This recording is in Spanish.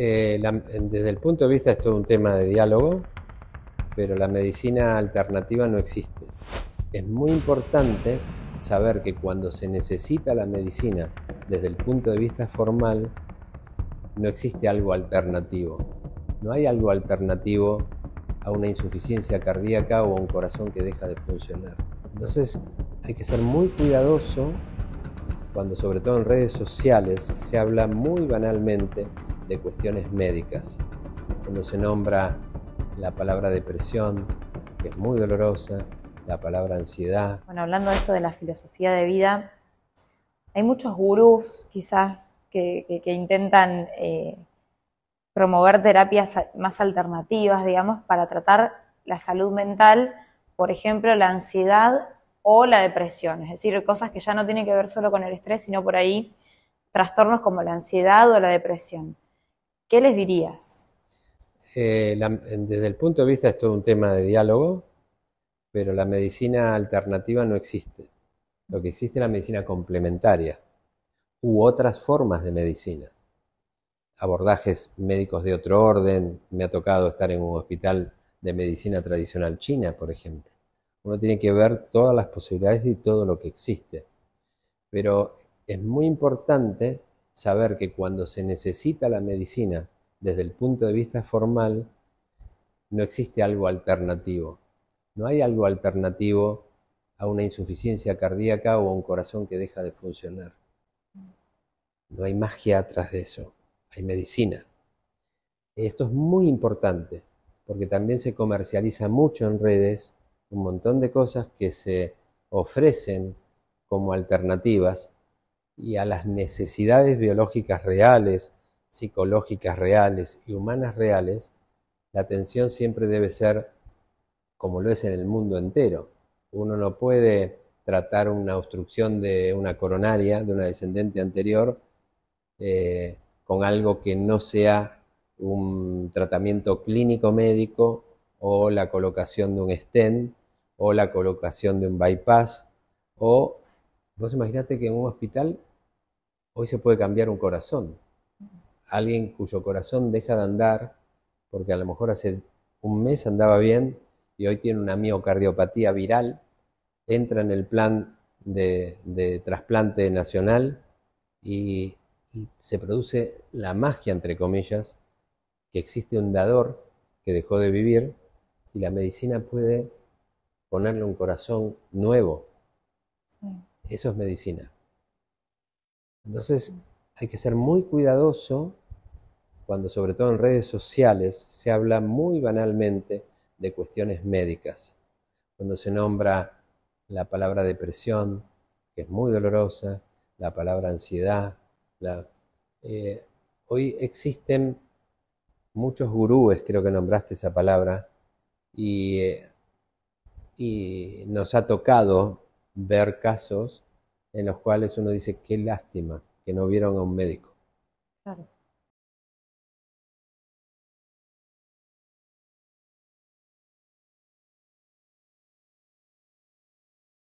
Eh, la, desde el punto de vista es todo un tema de diálogo, pero la medicina alternativa no existe. Es muy importante saber que cuando se necesita la medicina desde el punto de vista formal, no existe algo alternativo. No hay algo alternativo a una insuficiencia cardíaca o a un corazón que deja de funcionar. Entonces hay que ser muy cuidadoso cuando sobre todo en redes sociales se habla muy banalmente de cuestiones médicas, cuando se nombra la palabra depresión, que es muy dolorosa, la palabra ansiedad. Bueno, hablando de esto de la filosofía de vida, hay muchos gurús quizás que, intentan eh, promover terapias más alternativas, digamos, para tratar la salud mental, por ejemplo, la ansiedad o la depresión, es decir, cosas que ya no tienen que ver solo con el estrés, sino por ahí trastornos como la ansiedad o la depresión. ¿Qué les dirías? Eh, desde el punto de vista es todo un tema de diálogo, pero la medicina alternativa no existe. Lo que existe es la medicina complementaria u otras formas de medicina. Abordajes médicos de otro orden. Me ha tocado estar en un hospital de medicina tradicional china, por ejemplo. Uno tiene que ver todas las posibilidades y todo lo que existe. Pero es muy importante saber que cuando se necesita la medicina desde el punto de vista formal, no existe algo alternativo. No hay algo alternativo a una insuficiencia cardíaca o a un corazón que deja de funcionar. No hay magia atrás de eso, hay medicina. Esto es muy importante porque también se comercializa mucho en redes un montón de cosas que se ofrecen como alternativas y a las necesidades biológicas reales, psicológicas reales y humanas reales, la atención siempre debe ser como lo es en el mundo entero. Uno no puede tratar una obstrucción de una coronaria, de una descendente anterior, eh, con algo que no sea un tratamiento clínico médico o la colocación de un stent o la colocación de un bypass o vos imagínate que en un hospital Hoy se puede cambiar un corazón. Alguien cuyo corazón deja de andar porque a lo mejor hace un mes andaba bien y hoy tiene una miocardiopatía viral, entra en el plan de, trasplante nacional y, se produce la magia, entre comillas, que existe un dador que dejó de vivir y la medicina puede ponerle un corazón nuevo. Eso es medicina. Entonces hay que ser muy cuidadoso cuando sobre todo en redes sociales se habla muy banalmente de cuestiones médicas. Cuando se nombra la palabra depresión, que es muy dolorosa, la palabra ansiedad, eh, hoy existen muchos gurúes, creo que nombraste esa palabra, y eh, nos ha tocado ver casos en los cuales uno dice, qué lástima que no vieron a un médico.